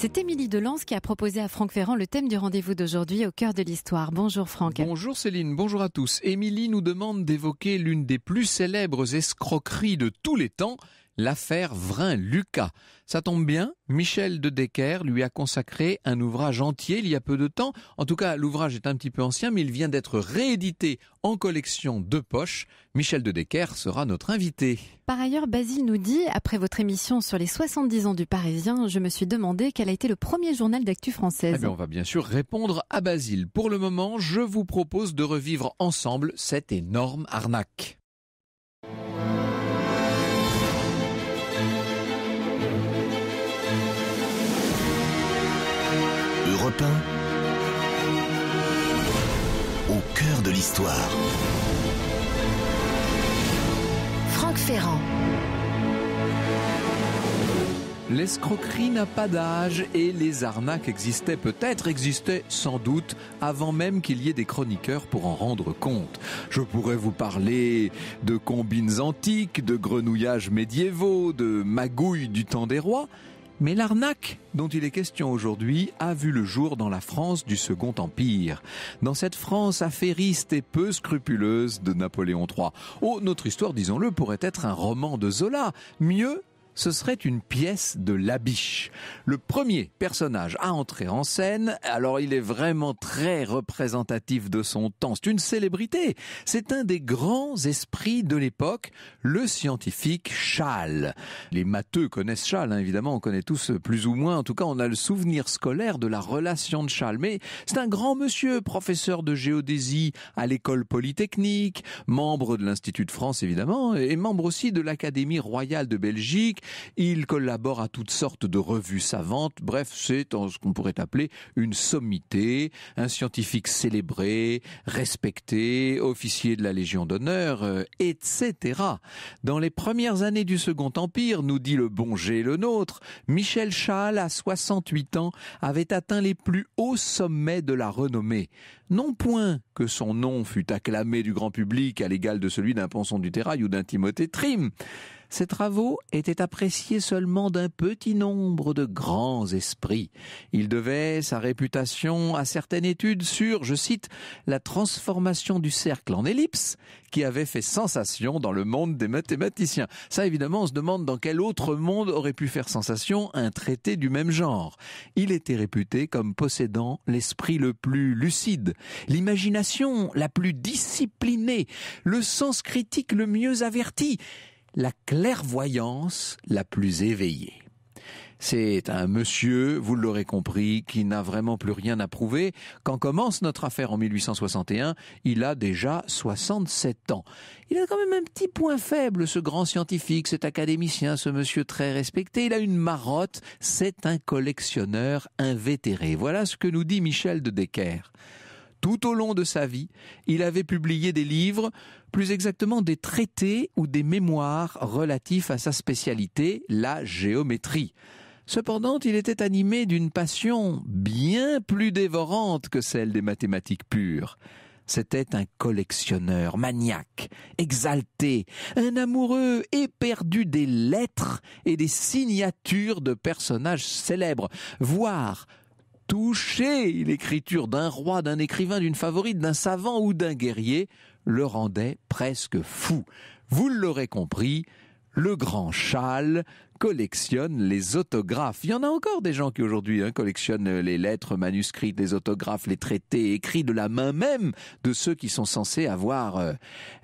C'est Émilie Delance qui a proposé à Franck Ferrand le thème du rendez-vous d'aujourd'hui au cœur de l'histoire. Bonjour Franck. Bonjour Céline, bonjour à tous. Émilie nous demande d'évoquer l'une des plus célèbres escroqueries de tous les temps, L'affaire Vrin-Lucas. Ça tombe bien, Michel de Decker lui a consacré un ouvrage entier il y a peu de temps. En tout cas, l'ouvrage est un petit peu ancien, mais il vient d'être réédité en collection de poche. Michel de Decker sera notre invité. Par ailleurs, Basile nous dit, après votre émission sur les 70 ans du Parisien, je me suis demandé quel a été le premier journal d'actu française. Eh on va bien sûr répondre à Basile. Pour le moment, je vous propose de revivre ensemble cette énorme arnaque. au cœur de l'histoire. Franck Ferrand. L'escroquerie n'a pas d'âge et les arnaques existaient peut-être, existaient sans doute avant même qu'il y ait des chroniqueurs pour en rendre compte. Je pourrais vous parler de combines antiques, de grenouillages médiévaux, de magouilles du temps des rois, mais l'arnaque dont il est question aujourd'hui a vu le jour dans la France du Second Empire. Dans cette France affairiste et peu scrupuleuse de Napoléon III. Oh, notre histoire, disons-le, pourrait être un roman de Zola. Mieux, ce serait une pièce de biche. Le premier personnage à entrer en scène, alors il est vraiment très représentatif de son temps, c'est une célébrité, c'est un des grands esprits de l'époque, le scientifique châle. Les matheux connaissent châle. Hein, évidemment, on connaît tous plus ou moins, en tout cas on a le souvenir scolaire de la relation de châle. mais c'est un grand monsieur, professeur de géodésie à l'école polytechnique, membre de l'Institut de France évidemment, et membre aussi de l'Académie royale de Belgique, il collabore à toutes sortes de revues savantes. Bref, c'est ce qu'on pourrait appeler une sommité, un scientifique célébré, respecté, officier de la Légion d'honneur, euh, etc. Dans les premières années du Second Empire, nous dit le bon G le nôtre, Michel Schall, à 68 ans, avait atteint les plus hauts sommets de la renommée. Non point que son nom fût acclamé du grand public à l'égal de celui d'un Ponson du Terrail ou d'un Timothée Trim, ses travaux étaient appréciés seulement d'un petit nombre de grands esprits. Il devait sa réputation à certaines études sur, je cite, la transformation du cercle en ellipse qui avait fait sensation dans le monde des mathématiciens. Ça, évidemment, on se demande dans quel autre monde aurait pu faire sensation un traité du même genre. Il était réputé comme possédant l'esprit le plus lucide, l'imagination la plus disciplinée, le sens critique le mieux averti la clairvoyance la plus éveillée. C'est un monsieur, vous l'aurez compris, qui n'a vraiment plus rien à prouver. Quand commence notre affaire en 1861, il a déjà 67 ans. Il a quand même un petit point faible, ce grand scientifique, cet académicien, ce monsieur très respecté. Il a une marotte, c'est un collectionneur invétéré. Voilà ce que nous dit Michel de Decker tout au long de sa vie, il avait publié des livres, plus exactement des traités ou des mémoires relatifs à sa spécialité, la géométrie. Cependant, il était animé d'une passion bien plus dévorante que celle des mathématiques pures. C'était un collectionneur maniaque, exalté, un amoureux éperdu des lettres et des signatures de personnages célèbres, voire toucher l'écriture d'un roi, d'un écrivain, d'une favorite, d'un savant ou d'un guerrier le rendait presque fou. Vous l'aurez compris, le grand châle collectionne les autographes. Il y en a encore des gens qui aujourd'hui hein, collectionnent les lettres manuscrites, les autographes, les traités écrits de la main même de ceux qui sont censés avoir euh,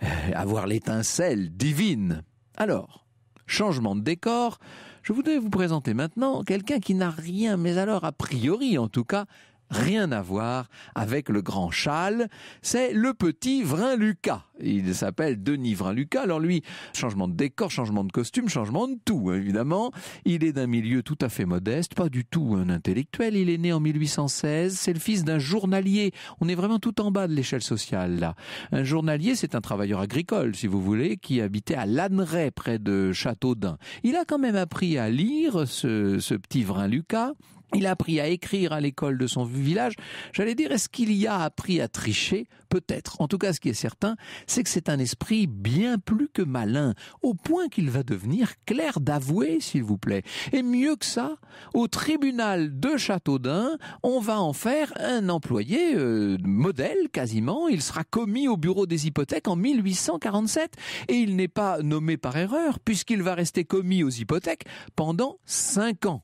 euh, avoir l'étincelle divine. Alors, changement de décor, je voudrais vous présenter maintenant quelqu'un qui n'a rien, mais alors a priori en tout cas, rien à voir avec le grand Châle, c'est le petit Vrin Lucas. Il s'appelle Denis Vrin Lucas. Alors lui, changement de décor, changement de costume, changement de tout, évidemment. Il est d'un milieu tout à fait modeste, pas du tout un intellectuel. Il est né en 1816. C'est le fils d'un journalier. On est vraiment tout en bas de l'échelle sociale, là. Un journalier, c'est un travailleur agricole, si vous voulez, qui habitait à Lanneray près de Châteaudun. Il a quand même appris à lire, ce, ce petit Vrin Lucas. Il a appris à écrire à l'école de son village. J'allais dire, est-ce qu'il y a appris à tricher Peut-être. En tout cas, ce qui est certain, c'est que c'est un esprit bien plus que malin, au point qu'il va devenir clerc d'avoué, s'il vous plaît. Et mieux que ça, au tribunal de Châteaudun, on va en faire un employé euh, modèle quasiment. Il sera commis au bureau des hypothèques en 1847 et il n'est pas nommé par erreur puisqu'il va rester commis aux hypothèques pendant cinq ans.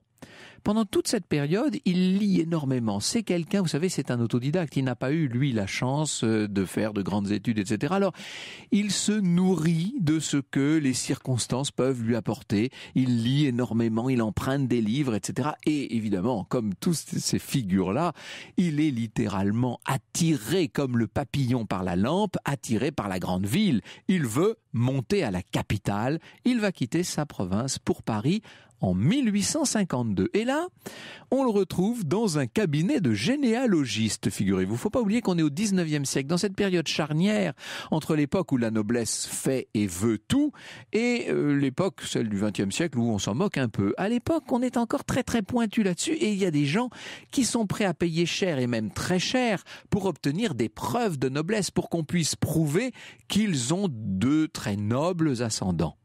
Pendant toute cette période, il lit énormément. C'est quelqu'un, vous savez, c'est un autodidacte. Il n'a pas eu, lui, la chance euh, de faire de grandes études, etc. Alors, il se nourrit de ce que les circonstances peuvent lui apporter. Il lit énormément, il emprunte des livres, etc. Et évidemment, comme toutes ces figures-là, il est littéralement attiré comme le papillon par la lampe, attiré par la grande ville. Il veut monter à la capitale. Il va quitter sa province pour Paris en 1852. Et là, on le retrouve dans un cabinet de généalogiste, figurez-vous. Faut pas oublier qu'on est au 19e siècle, dans cette période charnière entre l'époque où la noblesse fait et veut tout et euh, l'époque, celle du 20e siècle, où on s'en moque un peu. À l'époque, on est encore très très pointu là-dessus et il y a des gens qui sont prêts à payer cher et même très cher pour obtenir des preuves de noblesse, pour qu'on puisse prouver qu'ils ont deux très nobles ascendants.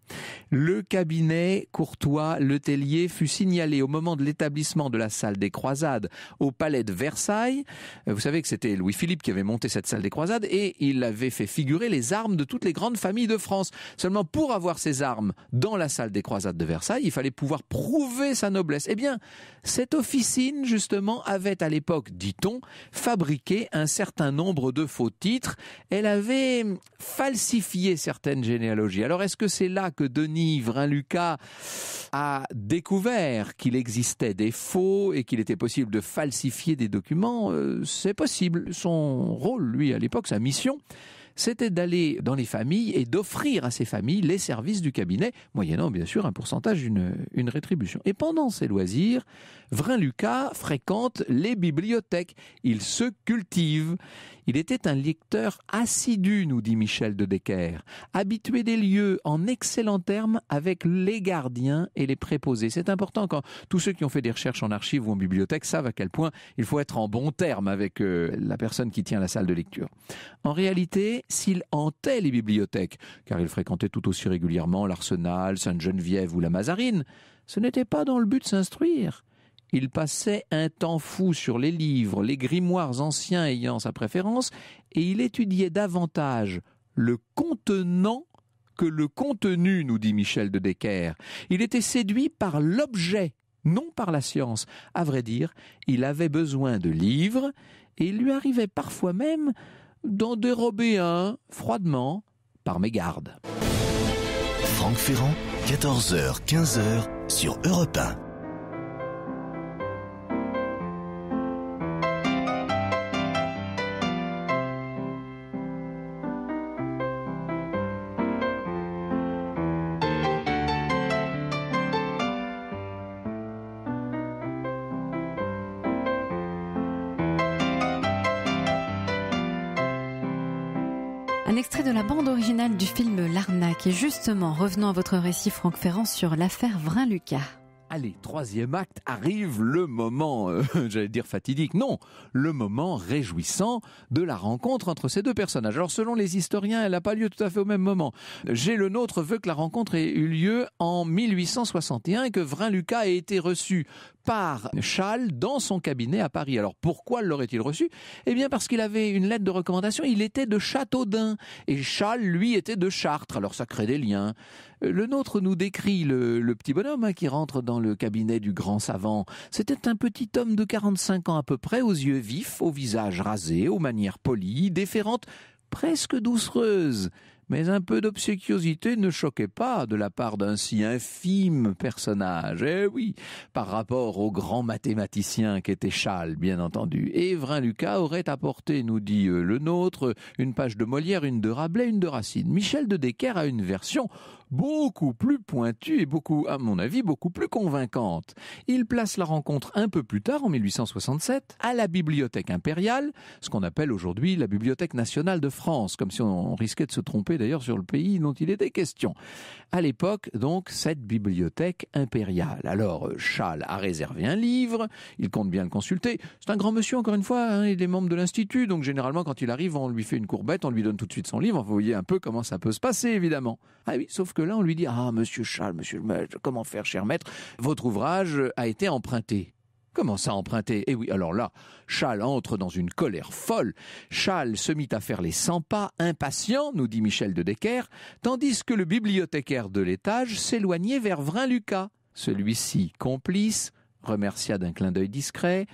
Le cabinet Courtois Tellier fut signalé au moment de l'établissement de la salle des croisades au palais de Versailles. Euh, vous savez que c'était Louis-Philippe qui avait monté cette salle des croisades et il avait fait figurer les armes de toutes les grandes familles de France. Seulement pour avoir ces armes dans la salle des croisades de Versailles, il fallait pouvoir prouver sa noblesse. Eh bien, cette officine, justement, avait à l'époque, dit-on, fabriqué un certain nombre de faux titres. Elle avait falsifié certaines généalogies. Alors est-ce que c'est là que Denis Vrain-Lucas a découvert qu'il existait des faux et qu'il était possible de falsifier des documents, euh, c'est possible. Son rôle, lui, à l'époque, sa mission, c'était d'aller dans les familles et d'offrir à ces familles les services du cabinet, moyennant bien sûr un pourcentage, une, une rétribution. Et pendant ses loisirs, Vrin-Lucas fréquente les bibliothèques. Il se cultive. Il était un lecteur assidu, nous dit Michel de Decker, habitué des lieux, en excellent terme avec les gardiens et les préposés. C'est important quand tous ceux qui ont fait des recherches en archives ou en bibliothèques savent à quel point il faut être en bon terme avec euh, la personne qui tient la salle de lecture. En réalité, s'il hantait les bibliothèques, car il fréquentait tout aussi régulièrement l'Arsenal, Sainte-Geneviève ou la Mazarine, ce n'était pas dans le but de s'instruire. Il passait un temps fou sur les livres, les grimoires anciens ayant sa préférence, et il étudiait davantage le contenant que le contenu, nous dit Michel de Decker. Il était séduit par l'objet, non par la science. À vrai dire, il avait besoin de livres, et il lui arrivait parfois même d'en dérober un, froidement, par mégarde. Franck Ferrand, 14 h 15 sur Europe Justement, revenons à votre récit, Franck Ferrand, sur l'affaire Vrin-Lucas. Allez, troisième acte, arrive le moment, euh, j'allais dire fatidique, non, le moment réjouissant de la rencontre entre ces deux personnages. Alors selon les historiens, elle n'a pas lieu tout à fait au même moment. J'ai le nôtre veut que la rencontre ait eu lieu en 1861 et que Vrin-Lucas ait été reçu par Schall dans son cabinet à Paris. Alors pourquoi l'aurait-il reçu Eh bien parce qu'il avait une lettre de recommandation, il était de Châteaudun et Schall lui était de Chartres. Alors ça crée des liens. Euh, le nôtre nous décrit le, petit bonhomme hein, qui rentre dans le cabinet du grand savant. C'était un petit homme de 45 ans à peu près, aux yeux vifs, au visage rasé, aux manières polies, déférentes, presque doucereuses mais un peu d'obséquiosité ne choquait pas de la part d'un si infime personnage. Eh oui, par rapport au grand mathématicien qu'était Charles, bien entendu. Évrin Lucas aurait apporté, nous dit euh, le nôtre, une page de Molière, une de Rabelais, une de Racine. Michel de Decker a une version beaucoup plus pointue et beaucoup, à mon avis, beaucoup plus convaincante. Il place la rencontre un peu plus tard, en 1867, à la Bibliothèque impériale, ce qu'on appelle aujourd'hui la Bibliothèque nationale de France, comme si on risquait de se tromper d'ailleurs sur le pays dont il était question. À l'époque, donc, cette bibliothèque impériale. Alors, euh, Charles a réservé un livre, il compte bien le consulter. C'est un grand monsieur, encore une fois, hein, il est membre de l'Institut, donc généralement, quand il arrive, on lui fait une courbette, on lui donne tout de suite son livre, vous voyez un peu comment ça peut se passer, évidemment. Ah oui, sauf que là, on lui dit, ah, monsieur Charles, monsieur, le comment faire, cher maître, votre ouvrage a été emprunté. Comment à emprunter. Et eh oui, alors là, Charles entre dans une colère folle. Charles se mit à faire les 100 pas, impatient, nous dit Michel de Decker, tandis que le bibliothécaire de l'étage s'éloignait vers Vrin-Lucas. Celui-ci, complice, remercia d'un clin d'œil discret,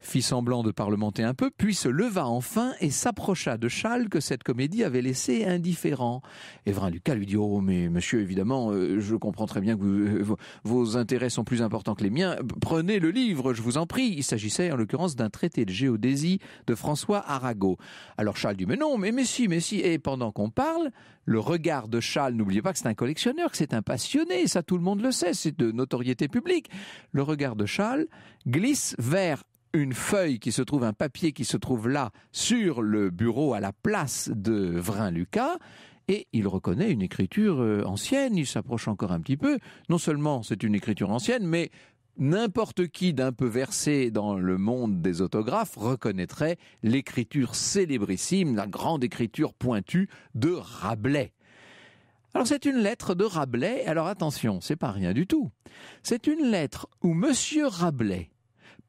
fit semblant de parlementer un peu, puis se leva enfin et s'approcha de Charles que cette comédie avait laissé indifférent. Évrin Lucas lui dit Oh, mais monsieur, évidemment, euh, je comprends très bien que euh, vos intérêts sont plus importants que les miens. Prenez le livre, je vous en prie. Il s'agissait en l'occurrence d'un traité de géodésie de François Arago. Alors Charles dit Mais non, mais, mais si, mais si. Et pendant qu'on parle, le regard de Charles, n'oubliez pas que c'est un collectionneur, que c'est un passionné, ça tout le monde le sait, c'est de notoriété publique. Le regard de Charles glisse vers une feuille qui se trouve, un papier qui se trouve là sur le bureau à la place de Vrin-Lucas. Et il reconnaît une écriture euh, ancienne, il s'approche encore un petit peu. Non seulement c'est une écriture ancienne, mais n'importe qui d'un peu versé dans le monde des autographes reconnaîtrait l'écriture célébrissime, la grande écriture pointue de Rabelais. Alors c'est une lettre de Rabelais, alors attention, c'est pas rien du tout. C'est une lettre où monsieur Rabelais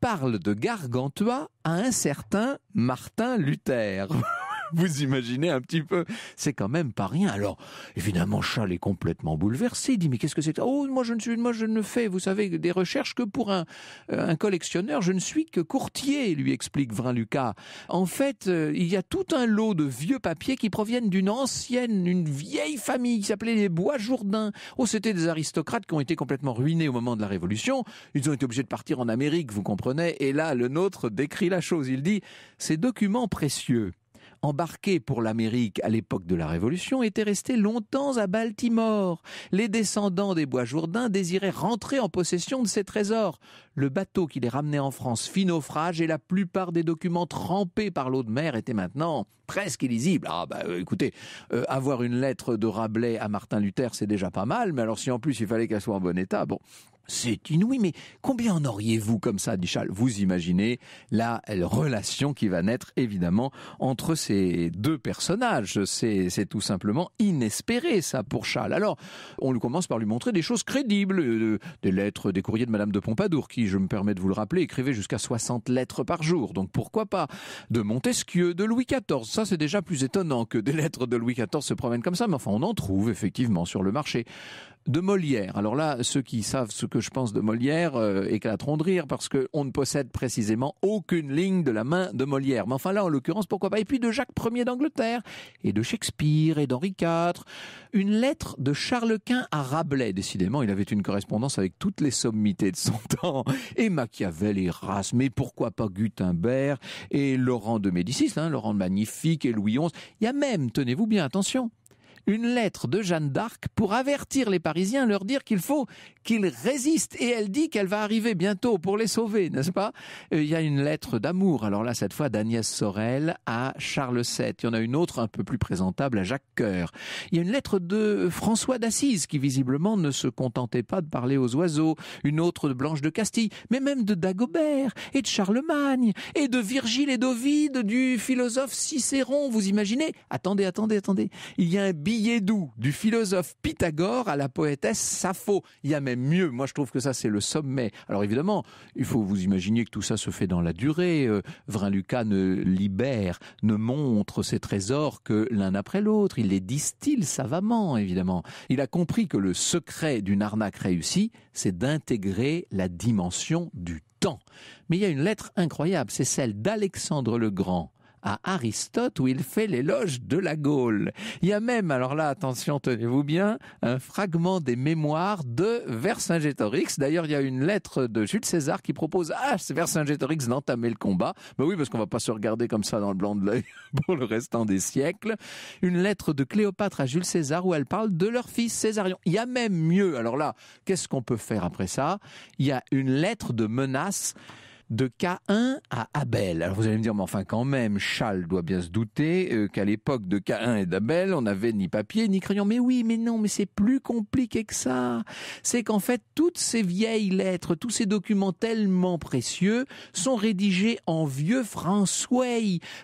parle de Gargantua à un certain Martin Luther. vous imaginez un petit peu. C'est quand même pas rien. Alors, évidemment, Charles est complètement bouleversé. Il dit, mais qu'est-ce que c'est Oh, moi, je ne suis, moi, je ne fais, vous savez, des recherches que pour un, euh, un collectionneur. Je ne suis que courtier, lui explique Vrin Lucas. En fait, euh, il y a tout un lot de vieux papiers qui proviennent d'une ancienne, une vieille famille qui s'appelait les Bois Jourdain. Oh, c'était des aristocrates qui ont été complètement ruinés au moment de la Révolution. Ils ont été obligés de partir en Amérique, vous comprenez. Et là, le nôtre décrit la chose. Il dit, ces documents précieux embarqués pour l'Amérique à l'époque de la Révolution, étaient restés longtemps à Baltimore. Les descendants des Bois-Jourdain désiraient rentrer en possession de ces trésors. Le bateau qui les ramenait en France fit naufrage et la plupart des documents trempés par l'eau de mer étaient maintenant presque illisibles. Ah bah euh, écoutez, euh, avoir une lettre de Rabelais à Martin Luther, c'est déjà pas mal, mais alors si en plus il fallait qu'elle soit en bon état, bon, c'est inouï, mais combien en auriez-vous comme ça, dit Charles Vous imaginez la relation qui va naître, évidemment, entre ces deux personnages. C'est tout simplement inespéré, ça, pour Charles. Alors, on lui commence par lui montrer des choses crédibles, euh, des lettres, des courriers de Madame de Pompadour, qui, je me permets de vous le rappeler, écrivait jusqu'à 60 lettres par jour. Donc, pourquoi pas de Montesquieu, de Louis XIV. Ça, c'est déjà plus étonnant que des lettres de Louis XIV se promènent comme ça, mais enfin, on en trouve, effectivement, sur le marché de Molière. Alors là, ceux qui savent ce que je pense de Molière euh, éclateront de rire parce qu'on ne possède précisément aucune ligne de la main de Molière. Mais enfin là, en l'occurrence, pourquoi pas Et puis de Jacques Ier d'Angleterre et de Shakespeare et d'Henri IV. Une lettre de Charles Quint à Rabelais. Décidément, il avait une correspondance avec toutes les sommités de son temps. Et Machiavel et Race, mais pourquoi pas Gutenberg et Laurent de Médicis, hein, Laurent Magnifique et Louis XI. Il y a même, tenez-vous bien, attention, une lettre de Jeanne d'Arc pour avertir les Parisiens, leur dire qu'il faut qu'ils résistent. Et elle dit qu'elle va arriver bientôt pour les sauver, n'est-ce pas euh, Il y a une lettre d'amour, alors là, cette fois d'Agnès Sorel à Charles VII. Il y en a une autre un peu plus présentable à Jacques Coeur. Il y a une lettre de François d'Assise qui visiblement ne se contentait pas de parler aux oiseaux. Une autre de Blanche de Castille, mais même de Dagobert et de Charlemagne et de Virgile et d'Ovide, du philosophe Cicéron. Vous imaginez Attendez, attendez, attendez. Il y a un du philosophe Pythagore à la poétesse Sappho. Il y a même mieux. Moi, je trouve que ça, c'est le sommet. Alors évidemment, il faut vous imaginer que tout ça se fait dans la durée. Euh, Vrin-Lucas ne libère, ne montre ses trésors que l'un après l'autre. Il les distille savamment, évidemment. Il a compris que le secret d'une arnaque réussie, c'est d'intégrer la dimension du temps. Mais il y a une lettre incroyable, c'est celle d'Alexandre le Grand à Aristote où il fait l'éloge de la Gaule. Il y a même, alors là, attention, tenez-vous bien, un fragment des mémoires de Vercingétorix. D'ailleurs, il y a une lettre de Jules César qui propose à ah, Vercingétorix d'entamer le combat. Ben oui, parce qu'on va pas se regarder comme ça dans le blanc de l'œil pour le restant des siècles. Une lettre de Cléopâtre à Jules César où elle parle de leur fils Césarion. Il y a même mieux. Alors là, qu'est-ce qu'on peut faire après ça? Il y a une lettre de menace de Cain à Abel. Alors vous allez me dire, mais enfin quand même, Charles doit bien se douter euh, qu'à l'époque de Cain et d'Abel, on n'avait ni papier ni crayon. Mais oui, mais non, mais c'est plus compliqué que ça. C'est qu'en fait, toutes ces vieilles lettres, tous ces documents tellement précieux sont rédigés en vieux François,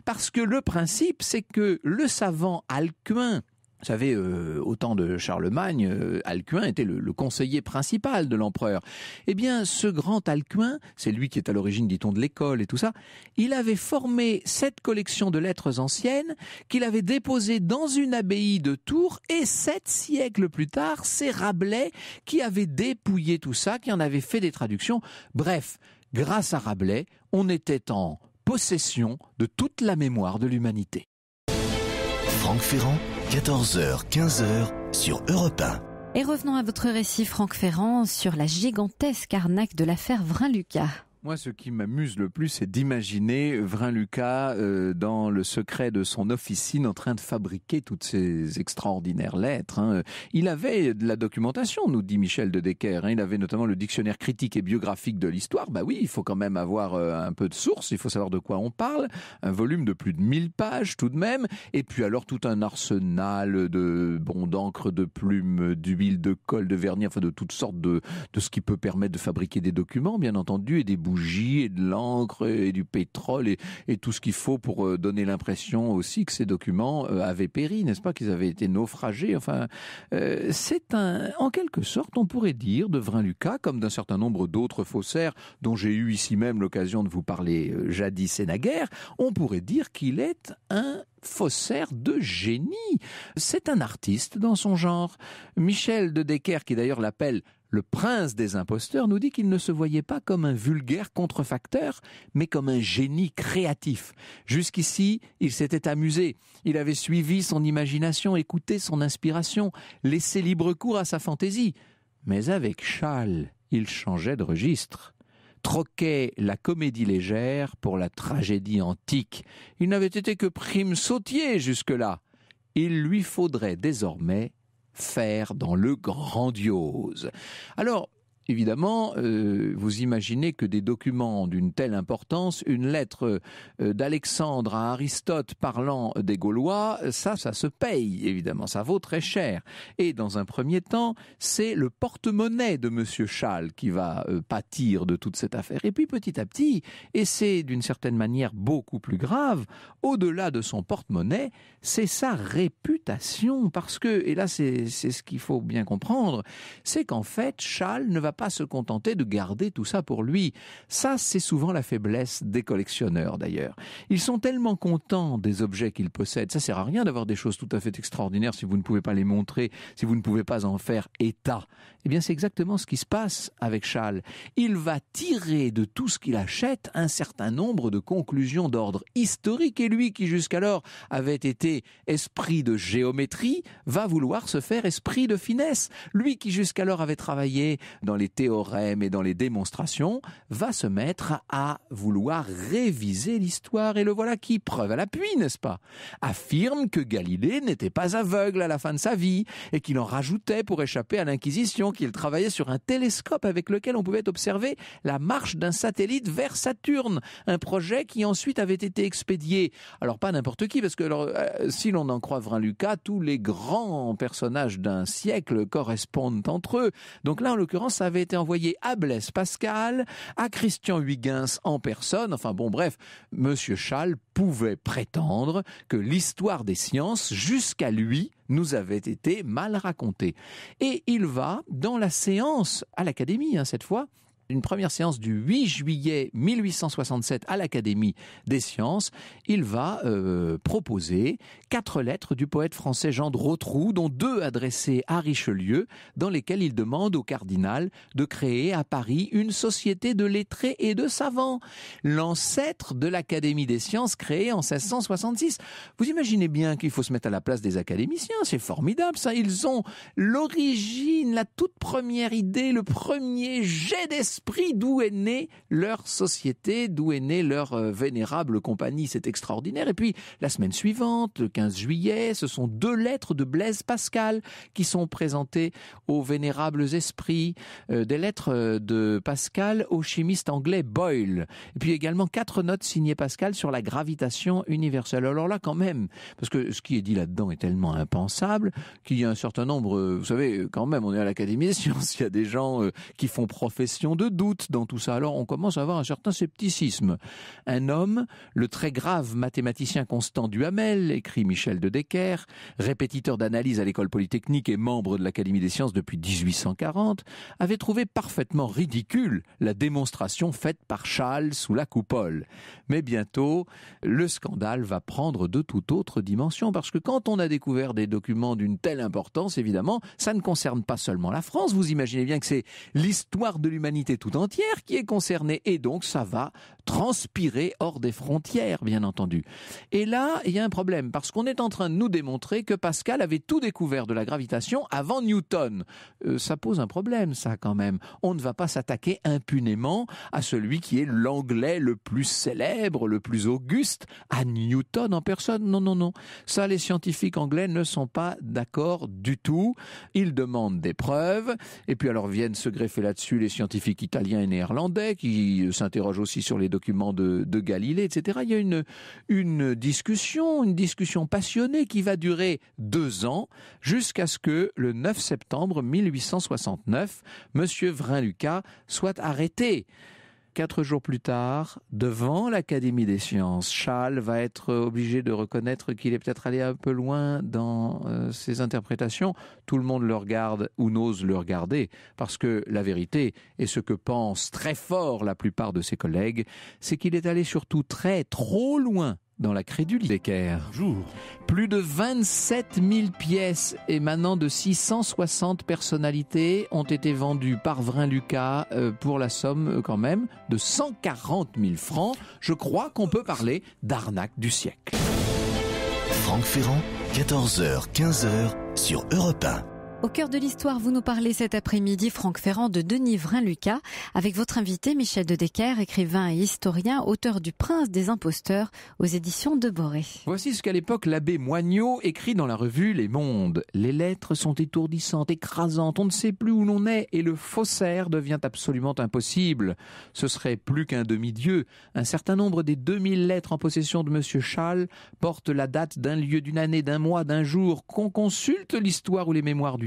parce que le principe, c'est que le savant alcuin, vous savez, euh, au temps de Charlemagne, euh, Alcuin était le, conseiller principal de l'empereur. Eh bien, ce grand Alcuin, c'est lui qui est à l'origine, dit-on, de l'école et tout ça, il avait formé cette collection de lettres anciennes qu'il avait déposées dans une abbaye de Tours et sept siècles plus tard, c'est Rabelais qui avait dépouillé tout ça, qui en avait fait des traductions. Bref, grâce à Rabelais, on était en possession de toute la mémoire de l'humanité. Franck Ferrand 14h, 15h sur Europe Et revenons à votre récit, Franck Ferrand, sur la gigantesque arnaque de l'affaire Vrin-Lucas. Moi, ce qui m'amuse le plus, c'est d'imaginer Vrin Lucas euh, dans le secret de son officine en train de fabriquer toutes ces extraordinaires lettres. Hein. Il avait de la documentation, nous dit Michel de Decker. Hein. Il avait notamment le dictionnaire critique et biographique de l'histoire. Bah oui, il faut quand même avoir euh, un peu de source, il faut savoir de quoi on parle. Un volume de plus de 1000 pages tout de même. Et puis alors tout un arsenal de bon d'encre, de plumes, d'huile, de colle, de vernis, enfin de toutes sortes de, de ce qui peut permettre de fabriquer des documents, bien entendu, et des bouts et de l'encre et du pétrole et, tout ce qu'il faut pour euh, donner l'impression aussi que ces documents euh, avaient péri, n'est-ce pas, qu'ils avaient été naufragés. Enfin, euh, c'est un, en quelque sorte, on pourrait dire, de Vrin-Lucas, comme d'un certain nombre d'autres faussaires dont j'ai eu ici même l'occasion de vous parler jadis et on pourrait dire qu'il est un faussaire de génie. C'est un artiste dans son genre. Michel de Decker, qui d'ailleurs l'appelle le prince des imposteurs nous dit qu'il ne se voyait pas comme un vulgaire contrefacteur, mais comme un génie créatif. Jusqu'ici, il s'était amusé, il avait suivi son imagination, écouté son inspiration, laissé libre cours à sa fantaisie. Mais avec Charles, il changeait de registre troquait la comédie légère pour la tragédie antique. Il n'avait été que prime sautier jusque-là. Il lui faudrait désormais faire dans le grandiose. Alors, évidemment, euh, vous imaginez que des documents d'une telle importance, une lettre euh, d'Alexandre à Aristote parlant des Gaulois, ça, ça se paye, évidemment, ça vaut très cher. Et dans un premier temps, c'est le porte-monnaie de Monsieur Schall qui va euh, pâtir de toute cette affaire. Et puis petit à petit, et c'est d'une certaine manière beaucoup plus grave, au-delà de son porte-monnaie, c'est sa réputation, parce que, et là c'est ce qu'il faut bien comprendre, c'est qu'en fait, Schall ne va pas se contenter de garder tout ça pour lui. Ça, c'est souvent la faiblesse des collectionneurs d'ailleurs. Ils sont tellement contents des objets qu'ils possèdent. Ça sert à rien d'avoir des choses tout à fait extraordinaires si vous ne pouvez pas les montrer, si vous ne pouvez pas en faire état. Eh bien, c'est exactement ce qui se passe avec Charles. Il va tirer de tout ce qu'il achète un certain nombre de conclusions d'ordre historique et lui, qui jusqu'alors avait été esprit de géométrie, va vouloir se faire esprit de finesse. Lui qui jusqu'alors avait travaillé dans les théorèmes et dans les démonstrations, va se mettre à vouloir réviser l'histoire et le voilà qui, preuve à l'appui, n'est-ce pas, affirme que Galilée n'était pas aveugle à la fin de sa vie et qu'il en rajoutait pour échapper à l'Inquisition qu'il travaillait sur un télescope avec lequel on pouvait observer la marche d'un satellite vers Saturne, un projet qui ensuite avait été expédié. Alors pas n'importe qui, parce que euh, si l'on en croit Vrin Lucas, tous les grands personnages d'un siècle correspondent entre eux. Donc là, en l'occurrence, ça avait été envoyé à Blaise Pascal, à Christian Huygens en personne. Enfin bon, bref, Monsieur Schall pouvait prétendre que l'histoire des sciences, jusqu'à lui, nous avait été mal raconté. Et il va, dans la séance à l'académie, hein, cette fois, une première séance du 8 juillet 1867 à l'Académie des sciences. Il va euh, proposer quatre lettres du poète français Jean de Rotrou, dont deux adressées à Richelieu, dans lesquelles il demande au cardinal de créer à Paris une société de lettrés et de savants, l'ancêtre de l'Académie des sciences créée en 1666. Vous imaginez bien qu'il faut se mettre à la place des académiciens, c'est formidable ça, ils ont l'origine, la toute première idée, le premier jet d'esprit Esprit d'où est née leur société, d'où est née leur euh, vénérable compagnie. C'est extraordinaire. Et puis, la semaine suivante, le 15 juillet, ce sont deux lettres de Blaise Pascal qui sont présentées aux vénérables esprits, euh, des lettres euh, de Pascal au chimiste anglais Boyle. Et puis également quatre notes signées Pascal sur la gravitation universelle. Alors là, quand même, parce que ce qui est dit là-dedans est tellement impensable qu'il y a un certain nombre, vous savez, quand même, on est à l'Académie des sciences, il y a des gens qui font profession de doute dans tout ça. Alors on commence à avoir un certain scepticisme. Un homme, le très grave mathématicien Constant Duhamel, écrit Michel de Decker, répétiteur d'analyse à l'école polytechnique et membre de l'Académie des sciences depuis 1840, avait trouvé parfaitement ridicule la démonstration faite par Charles sous la coupole. Mais bientôt, le scandale va prendre de toute autre dimension parce que quand on a découvert des documents d'une telle importance, évidemment, ça ne concerne pas seulement la France. Vous imaginez bien que c'est l'histoire de l'humanité tout entière qui est concernée et donc ça va transpirer hors des frontières, bien entendu. Et là, il y a un problème parce qu'on est en train de nous démontrer que Pascal avait tout découvert de la gravitation avant Newton. Euh, ça pose un problème, ça quand même. On ne va pas s'attaquer impunément à celui qui est l'anglais le plus célèbre, le plus auguste, à Newton en personne. Non, non, non. Ça, les scientifiques anglais ne sont pas d'accord du tout. Ils demandent des preuves et puis alors viennent se greffer là-dessus les scientifiques italien et néerlandais, qui s'interrogent aussi sur les documents de, Galilée, etc. Il y a une, discussion, une discussion passionnée qui va durer deux ans jusqu'à ce que le 9 septembre 1869, Monsieur Vrin-Lucas soit arrêté. Quatre jours plus tard, devant l'Académie des sciences, Charles va être obligé de reconnaître qu'il est peut-être allé un peu loin dans euh, ses interprétations. Tout le monde le regarde ou n'ose le regarder, parce que la vérité et ce que pensent très fort la plupart de ses collègues, c'est qu'il est allé surtout très trop loin dans la crédule d'équerre. Plus de 27 000 pièces émanant de 660 personnalités ont été vendues par Vrin-Lucas euh, pour la somme euh, quand même de 140 000 francs. Je crois qu'on peut parler d'arnaque du siècle. Franck Ferrand, 14h-15h sur Europe au cœur de l'histoire, vous nous parlez cet après-midi, Franck Ferrand, de Denis Vrin-Lucas, avec votre invité Michel De Decker, écrivain et historien, auteur du Prince des imposteurs aux éditions de Boré. Voici ce qu'à l'époque l'abbé Moignot écrit dans la revue Les Mondes. Les lettres sont étourdissantes, écrasantes, on ne sait plus où l'on est et le faussaire devient absolument impossible. Ce serait plus qu'un demi-dieu. Un certain nombre des 2000 lettres en possession de M. Schall portent la date d'un lieu, d'une année, d'un mois, d'un jour. Qu'on consulte l'histoire ou les mémoires du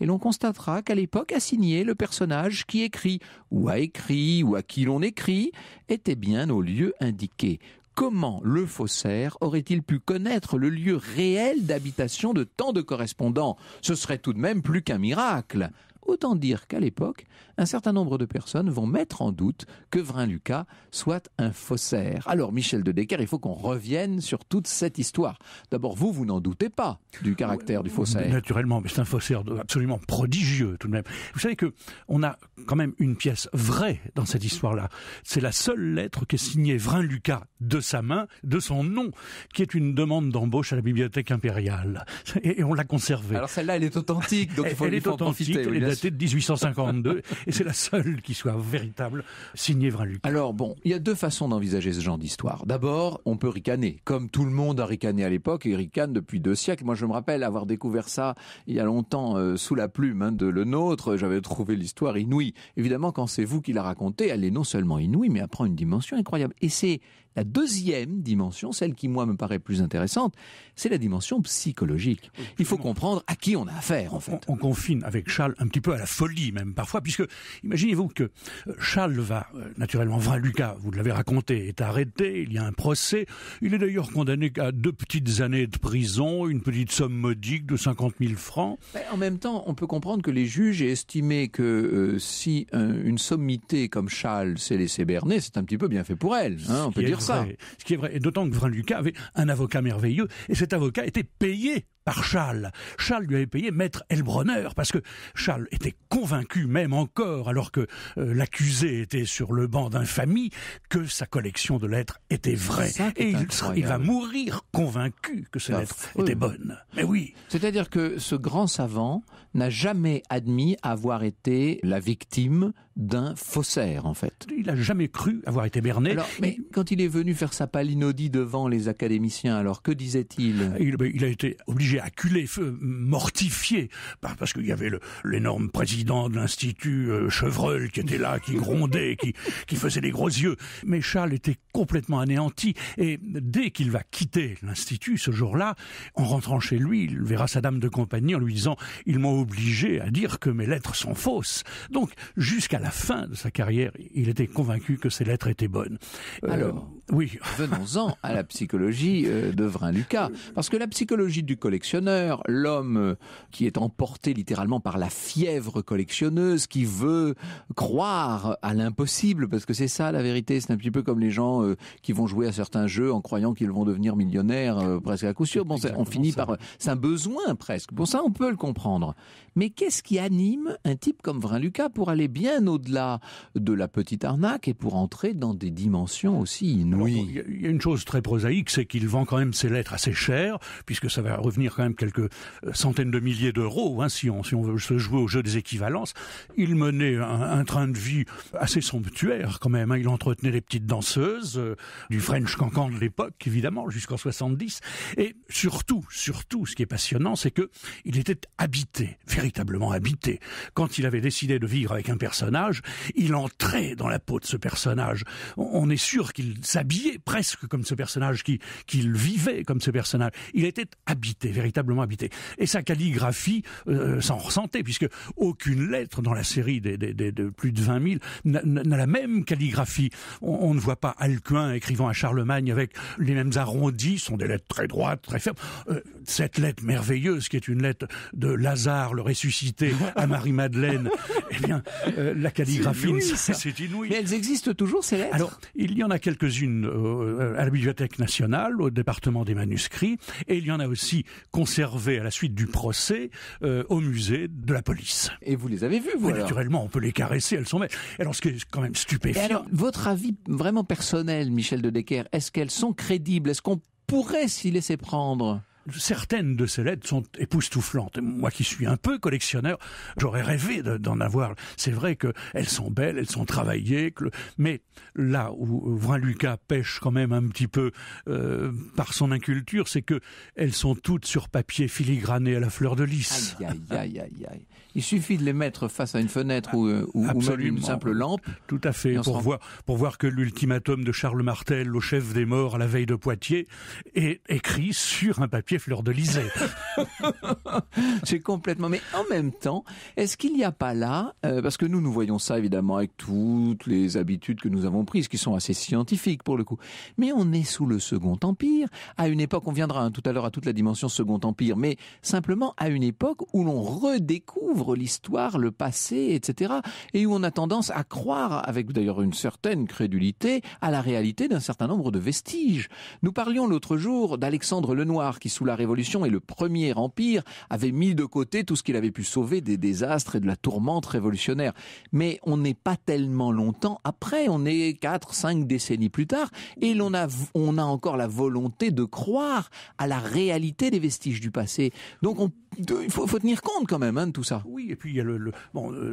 et l'on constatera qu'à l'époque assignée, le personnage qui écrit, ou a écrit, ou à qui l'on écrit, était bien au lieu indiqué comment le faussaire aurait-il pu connaître le lieu réel d'habitation de tant de correspondants Ce serait tout de même plus qu'un miracle. Autant dire qu'à l'époque, un certain nombre de personnes vont mettre en doute que Vrin-Lucas soit un faussaire. Alors, Michel de Decker, il faut qu'on revienne sur toute cette histoire. D'abord, vous, vous n'en doutez pas du caractère du faussaire. Naturellement, mais c'est un faussaire absolument prodigieux tout de même. Vous savez que on a quand même une pièce vraie dans cette histoire-là. C'est la seule lettre qui est signée Vrin-Lucas de sa main, de son nom, qui est une demande d'embauche à la Bibliothèque impériale. Et, on l'a conservée. Alors celle-là, elle est authentique, donc il faut elle est authentique, profiter. C'était de 1852, et c'est la seule qui soit véritable, signée lui Alors bon, il y a deux façons d'envisager ce genre d'histoire. D'abord, on peut ricaner, comme tout le monde a ricané à l'époque, et ricane depuis deux siècles. Moi, je me rappelle avoir découvert ça il y a longtemps euh, sous la plume hein, de Le Nôtre, j'avais trouvé l'histoire inouïe. Évidemment, quand c'est vous qui la racontez, elle est non seulement inouïe, mais elle prend une dimension incroyable. Et c'est la deuxième dimension, celle qui moi me paraît plus intéressante, c'est la dimension psychologique. Il faut comprendre à qui on a affaire en fait. On, confine avec Charles un petit peu à la folie même parfois, puisque imaginez-vous que euh, Charles va euh, naturellement, Vrai Lucas, vous l'avez raconté, est arrêté, il y a un procès, il est d'ailleurs condamné à deux petites années de prison, une petite somme modique de 50 000 francs. Mais en même temps, on peut comprendre que les juges aient estimé que euh, si une sommité comme Charles s'est laissée berner, c'est un petit peu bien fait pour elle. Hein, on peut dire ce qui est vrai. Et d'autant que Vrin Lucas avait un avocat merveilleux, et cet avocat était payé par Charles. Charles lui avait payé maître Elbronner, parce que Charles était convaincu, même encore, alors que euh, l'accusé était sur le banc d'infamie, que sa collection de lettres était vraie. Et il, va mourir convaincu que ces bah, lettres étaient bonnes. Mais oui. C'est-à-dire que ce grand savant n'a jamais admis avoir été la victime d'un faussaire, en fait. Il n'a jamais cru avoir été berné. mais quand il est venu faire sa palinodie devant les académiciens, alors que disait il, ben, il a été obligé acculé, mortifié, parce qu'il y avait l'énorme président de l'Institut euh, Chevreul qui était là, qui grondait, qui, qui faisait des gros yeux. Mais Charles était complètement anéanti, et dès qu'il va quitter l'Institut ce jour-là, en rentrant chez lui, il verra sa dame de compagnie en lui disant « Ils m'ont obligé à dire que mes lettres sont fausses ». Donc, jusqu'à la fin de sa carrière, il était convaincu que ses lettres étaient bonnes. Euh, Alors, oui. venons-en à la psychologie euh, de Vrin-Lucas, parce que la psychologie du collectif l'homme euh, qui est emporté littéralement par la fièvre collectionneuse, qui veut croire à l'impossible, parce que c'est ça la vérité. C'est un petit peu comme les gens euh, qui vont jouer à certains jeux en croyant qu'ils vont devenir millionnaires euh, presque à coup sûr. Bon, on finit par... C'est un besoin presque. Bon, ça, on peut le comprendre. Mais qu'est-ce qui anime un type comme Vrin Lucas pour aller bien au-delà de la petite arnaque et pour entrer dans des dimensions aussi inouïes Il y a une chose très prosaïque, c'est qu'il vend quand même ses lettres assez chères, puisque ça va revenir quand même quelques euh, centaines de milliers d'euros, hein, si, on, veut se jouer au jeu des équivalences. Il menait un, train de vie assez somptuaire quand même. Hein. Il entretenait les petites danseuses, euh, du French Cancan de l'époque, évidemment, jusqu'en 70. Et surtout, surtout, ce qui est passionnant, c'est que il était habité, véritablement habité. Quand il avait décidé de vivre avec un personnage, il entrait dans la peau de ce personnage. On, est sûr qu'il s'habillait presque comme ce personnage, qu'il vivait comme ce personnage. Il était habité, véritablement habité. Et sa calligraphie euh, euh, s'en ressentait, puisque aucune lettre dans la série des, de plus de 20 000 n'a la même calligraphie. On, ne voit pas Alcuin écrivant à Charlemagne avec les mêmes arrondis, sont des lettres très droites, très fermes. Euh, cette lettre merveilleuse, qui est une lettre de Lazare, le ressuscité, à Marie-Madeleine, eh bien, la calligraphie, c'est inouï. Mais elles existent toujours, ces lettres Alors, il y en a quelques-unes à la Bibliothèque nationale, au département des manuscrits, et il y en a aussi conservées à la suite du procès euh, au musée de la police. Et vous les avez vues, vous oui, Naturellement, on peut les caresser, elles sont belles. Alors, ce qui est quand même stupéfiant. Alors, votre avis vraiment personnel, Michel de Decker, est-ce qu'elles sont crédibles Est-ce qu'on pourrait s'y laisser prendre certaines de ces lettres sont époustouflantes. Moi qui suis un peu collectionneur, j'aurais rêvé d'en avoir. C'est vrai qu'elles sont belles, elles sont travaillées, mais là où Vrain Lucas pêche quand même un petit peu euh, par son inculture, c'est que elles sont toutes sur papier filigrané à la fleur de lys. Il suffit de les mettre face à une fenêtre ou, euh, ou, même une simple lampe. Tout à fait, pour, voir, pour voir que l'ultimatum de Charles Martel au chef des morts à la veille de Poitiers est écrit sur un papier fleur de lisée. C'est complètement... Mais en même temps, est-ce qu'il n'y a pas là, euh, parce que nous, nous voyons ça évidemment avec toutes les habitudes que nous avons prises, qui sont assez scientifiques pour le coup, mais on est sous le Second Empire, à une époque, on viendra hein, tout à l'heure à toute la dimension Second Empire, mais simplement à une époque où l'on redécouvre l'histoire, le passé, etc. Et où on a tendance à croire, avec d'ailleurs une certaine crédulité, à la réalité d'un certain nombre de vestiges. Nous parlions l'autre jour d'Alexandre le Noir qui, sous la Révolution et le Premier Empire, avait mis de côté tout ce qu'il avait pu sauver des désastres et de la tourmente révolutionnaire. Mais on n'est pas tellement longtemps après, on est quatre, cinq décennies plus tard, et l'on a, on a encore la volonté de croire à la réalité des vestiges du passé. Donc il faut, tenir compte quand même hein, de tout ça oui. Et puis il y a euh,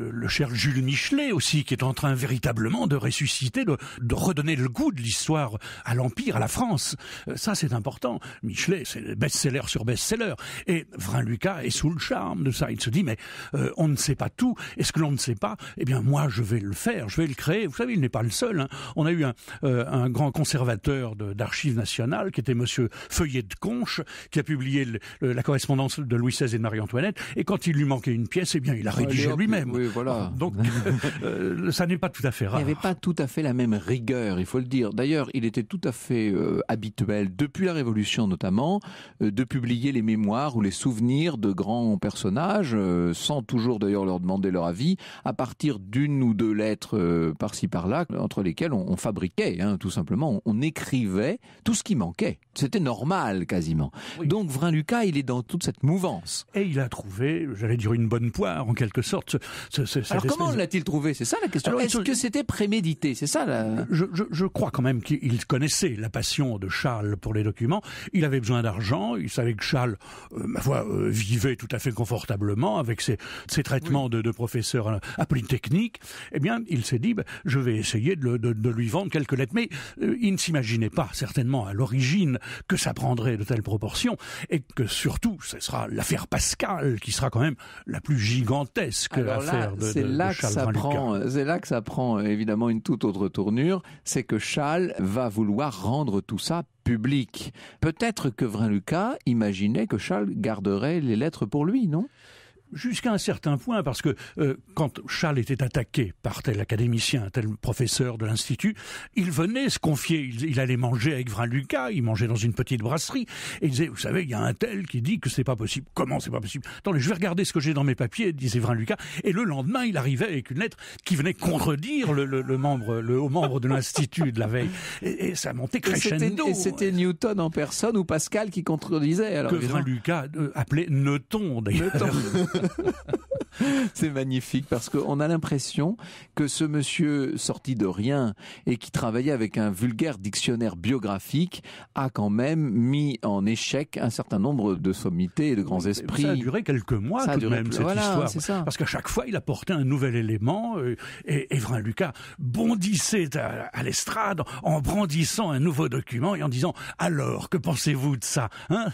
le, cher Jules Michelet aussi, qui est en train véritablement de ressusciter, de, redonner le goût de l'histoire à l'Empire, à la France. Euh, ça, c'est important. Michelet, c'est best-seller sur best-seller. Et Vrin Lucas est sous le charme de ça. Il se dit, mais euh, on ne sait pas tout. est ce que l'on ne sait pas, eh bien, moi, je vais le faire, je vais le créer. Vous savez, il n'est pas le seul. Hein. On a eu un, grand conservateur d'archives nationales, qui était Monsieur Feuillet de Conche, qui a publié la correspondance de Louis XVI et de Marie-Antoinette. Et quand il lui manquait une pièce, c'est bien, il a rédigé lui-même. Oui, voilà. Donc, euh, ça n'est pas tout à fait rare. Il n'y avait pas tout à fait la même rigueur, il faut le dire. D'ailleurs, il était tout à fait euh, habituel, depuis la Révolution notamment, euh, de publier les mémoires ou les souvenirs de grands personnages, sans toujours d'ailleurs leur demander leur avis, à partir d'une ou deux lettres par-ci par-là, entre lesquelles on, fabriquait, hein, tout simplement, on, écrivait tout ce qui manquait. C'était normal quasiment. Donc, Vrin Lucas, il est dans toute cette mouvance. Et il a trouvé, j'allais dire une bonne en quelque sorte. Alors comment l'a-t-il trouvé C'est ça la question. Est-ce que c'était prémédité C'est ça la... je, je, je crois quand même qu'il connaissait la passion de Charles pour les documents. Il avait besoin d'argent. Il savait que Charles, euh, ma foi, euh, vivait tout à fait confortablement avec ses, ses traitements de, de, professeur euh, à Polytechnique. Eh bien, il s'est dit, bah, je vais essayer de, de, lui vendre quelques lettres. Mais il ne s'imaginait pas, certainement, à l'origine, que ça prendrait de telles proportions et que surtout, ce sera l'affaire Pascal qui sera quand même la plus gigantesque l'affaire de, c'est là, euh, là que ça prend euh, évidemment une toute autre tournure, c'est que Charles va vouloir rendre tout ça public. Peut-être que vrain lucas imaginait que Charles garderait les lettres pour lui, non jusqu'à un certain point, parce que euh, quand Charles était attaqué par tel académicien, tel professeur de l'Institut, il venait se confier, il, allait manger avec Vrin Lucas, il mangeait dans une petite brasserie, et il disait, vous savez, il y a un tel qui dit que c'est pas possible. Comment c'est pas possible Attendez, je vais regarder ce que j'ai dans mes papiers, disait Vrin Lucas, et le lendemain, il arrivait avec une lettre qui venait contredire le, le, membre, le haut membre de l'Institut de la veille. Et, ça montait crescendo. Et c'était Newton en personne ou Pascal qui contredisait. Alors, que Vrin Lucas euh, appelait Neuton, d'ailleurs. c'est magnifique parce qu'on a l'impression que ce monsieur sorti de rien et qui travaillait avec un vulgaire dictionnaire biographique a quand même mis en échec un certain nombre de sommités et de grands esprits. Ça a duré quelques mois ça même cette histoire. Ça. Parce qu'à chaque fois, il apportait un nouvel élément euh, et Evrin Lucas bondissait à, l'estrade en brandissant un nouveau document et en disant alors que pensez-vous de ça hein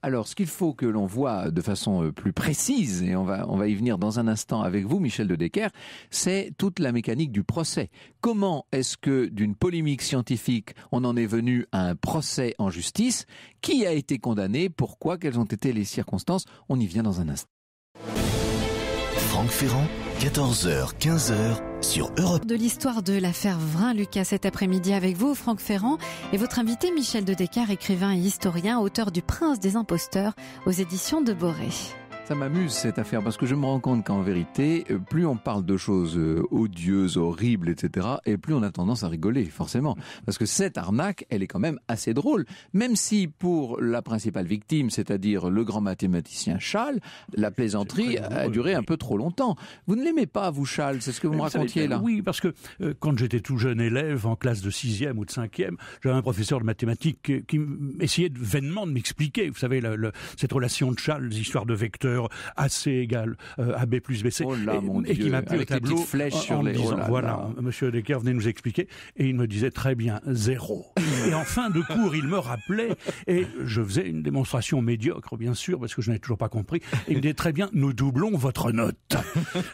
alors, ce qu'il faut que l'on voit de façon euh, plus précise, et on va, on va y venir dans un instant avec vous, Michel de Decker, c'est toute la mécanique du procès. Comment est-ce que d'une polémique scientifique, on en est venu à un procès en justice Qui a été condamné Pourquoi Quelles ont été les circonstances On y vient dans un instant. Franck Ferrand, 14h, 15h sur Europe. De l'histoire de l'affaire Vrin-Lucas cet après-midi avec vous, Franck Ferrand, et votre invité Michel Dedecker, écrivain et historien, auteur du Prince des imposteurs aux éditions de Boré. Ça m'amuse cette affaire parce que je me rends compte qu'en vérité, euh, plus on parle de choses euh, odieuses, horribles, etc., et plus on a tendance à rigoler, forcément. Parce que cette arnaque, elle est quand même assez drôle. Même si pour la principale victime, c'est-à-dire le grand mathématicien Charles, la plaisanterie a duré un peu trop longtemps. Vous ne l'aimez pas, vous, Charles C'est ce que vous, me racontiez là Oui, parce que euh, quand j'étais tout jeune élève, en classe de 6e ou de 5e, j'avais un professeur de mathématiques qui essayait vainement de m'expliquer, vous savez, cette relation de Charles, l'histoire de vecteurs, AC assez égale à euh, B plus BC. Oh et, qui m'a pris au tableau flèches en, sur les... disant, oh voilà, monsieur venez nous expliquer, et il me disait très bien, zéro. et en fin de cours, il me rappelait, et je faisais une démonstration médiocre, bien sûr, parce que je n'avais toujours pas compris, il me disait très bien, nous doublons votre note.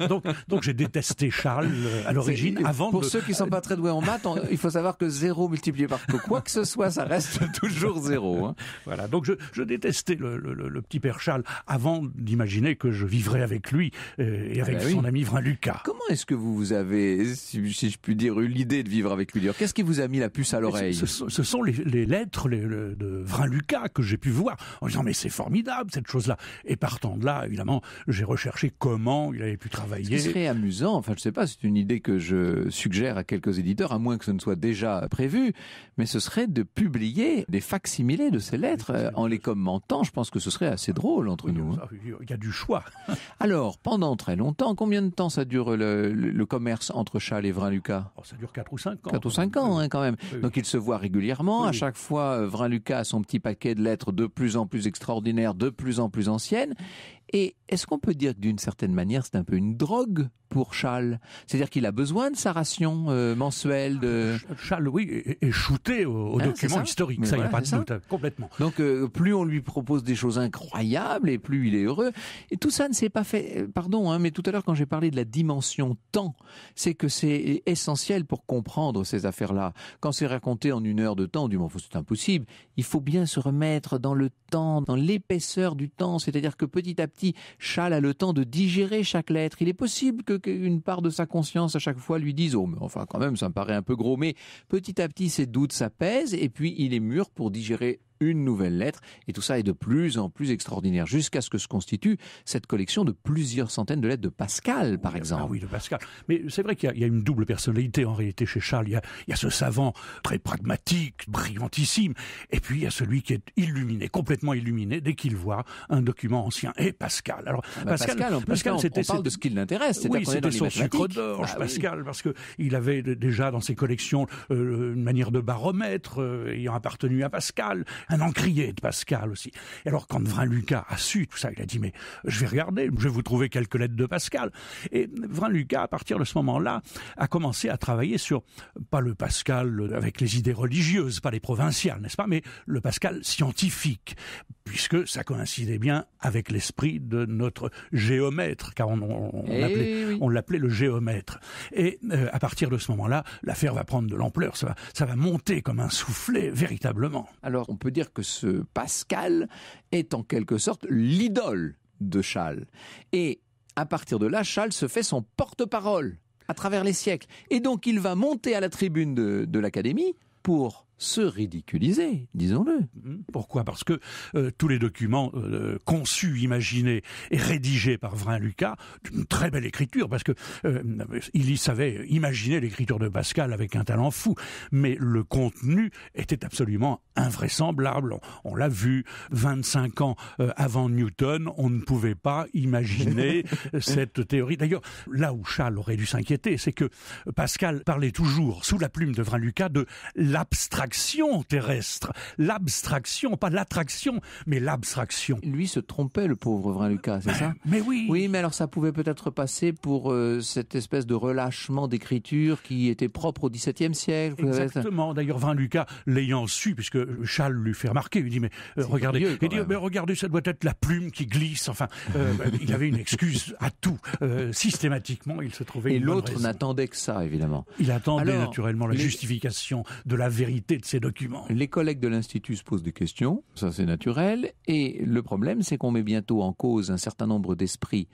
donc, donc j'ai détesté Charles euh, à l'origine, avant Pour ceux qui ne sont pas très doués en maths, il faut savoir que zéro multiplié par quoi que ce soit, ça reste toujours zéro. Hein. Voilà, donc je, détestais le, le petit père Charles avant d'y imaginer que je vivrais avec lui, euh, et ah avec bah son ami Vrin-Lucas. Comment est-ce que vous, vous avez, si, je puis dire, eu l'idée de vivre avec lui Qu'est-ce qui vous a mis la puce à l'oreille ce, sont les, lettres de Vrin-Lucas que j'ai pu voir en disant mais c'est formidable cette chose-là. Et partant de là, évidemment, j'ai recherché comment il avait pu travailler. Ce serait amusant, enfin je sais pas, c'est une idée que je suggère à quelques éditeurs, à moins que ce ne soit déjà prévu, mais ce serait de publier des facsimilés de ces lettres euh, en les commentant. Je pense que ce serait assez drôle entre nous. Hein il y a du choix. Alors, pendant très longtemps, combien de temps ça dure le, commerce entre Châles et Vrin-Lucas oh, Ça dure 4 ou 5 ans. 4 ou 5 ans, hein, quand même. Donc, il se voit régulièrement. À chaque fois, euh, Vrin-Lucas a son petit paquet de lettres de plus en plus extraordinaires, de plus en plus anciennes. Et est-ce qu'on peut dire que d'une certaine manière, c'est un peu une drogue pour Charles C'est-à-dire qu'il a besoin de sa ration euh, mensuelle de... Ah, Charles, oui, est, au shooté au ah, ça. il n'y a pas de doute, hein, complètement. Donc, euh, plus on lui propose des choses incroyables, et plus il est heureux. Et tout ça ne s'est pas fait... Euh, pardon, hein, mais tout à l'heure, quand j'ai parlé de la dimension temps, c'est que c'est essentiel pour comprendre ces affaires-là. Quand c'est raconté en une heure de temps, du moment où c'est impossible, il faut bien se remettre dans le temps, dans l'épaisseur du temps, c'est-à-dire que petit à petit, petit a le temps de digérer chaque lettre. Il est possible que qu'une part de sa conscience à chaque fois lui dise oh mais enfin quand même ça me paraît un peu gros mais petit à petit ses doutes s'apaisent et puis il est mûr pour digérer une nouvelle lettre, et tout ça est de plus en plus extraordinaire, jusqu'à ce que se constitue cette collection de plusieurs centaines de lettres de Pascal, par ah exemple. Ah oui, de Pascal. Mais c'est vrai qu'il y, a une double personnalité en réalité chez Charles. Il y, a, ce savant très pragmatique, brillantissime, et puis il y a celui qui est illuminé, complètement illuminé, dès qu'il voit un document ancien. Et Pascal. Alors ah bah Pascal, Pascal, plus, on, on parle de ce qui l'intéresse. Oui, c'était son sucre d'orge, ah Pascal, parce qu'il avait déjà dans ses collections euh, une manière de baromètre euh, ayant appartenu à Pascal un encrier de Pascal aussi. Et alors quand Vrin-Lucas a su tout ça, il a dit mais je vais regarder, je vais vous trouver quelques lettres de Pascal. Et Vrin-Lucas, à partir de ce moment-là, a commencé à travailler sur, pas le Pascal avec les idées religieuses, pas les provinciales, n'est-ce pas, mais le Pascal scientifique, puisque ça coïncidait bien avec l'esprit de notre géomètre, car on, on, on eh l'appelait le géomètre. Et euh, à partir de ce moment-là, l'affaire va prendre de l'ampleur, ça va, ça va monter comme un soufflet, véritablement. Alors on peut dire que ce Pascal est en quelque sorte l'idole de Charles. Et à partir de là, Charles se fait son porte-parole à travers les siècles. Et donc il va monter à la tribune de l'Académie pour se ridiculiser, disons-le. Mhm. Pourquoi Parce que euh, tous les documents euh, conçus, imaginés et rédigés par Vrin Lucas, d'une très belle écriture, parce que euh, il y savait imaginer l'écriture de Pascal avec un talent fou, mais le contenu était absolument invraisemblable. On, l'a vu 25 ans avant Newton, on ne pouvait pas imaginer cette théorie. D'ailleurs, là où Charles aurait dû s'inquiéter, c'est que Pascal parlait toujours, sous la plume de Vrin Lucas, de l'abstraction terrestre, l'abstraction, pas l'attraction, mais l'abstraction. Lui se trompait, le pauvre Vrin Lucas, c'est ça Mais oui. Oui, mais alors ça pouvait peut-être passer pour euh, cette espèce de relâchement d'écriture qui était propre au XVIIe siècle. Exactement. D'ailleurs, Vrin Lucas, l'ayant su, puisque Charles lui fait remarquer, euh, il dit mais regardez, dit mais regardez, ça doit être la plume qui glisse. Enfin, euh, il avait une excuse à tout. systématiquement, il se trouvait. Et l'autre n'attendait que ça, évidemment. Il attendait naturellement la justification de la vérité de ces documents. Les collègues de l'Institut se posent des questions, ça c'est naturel, et le problème c'est qu'on met bientôt en cause un certain nombre d'esprits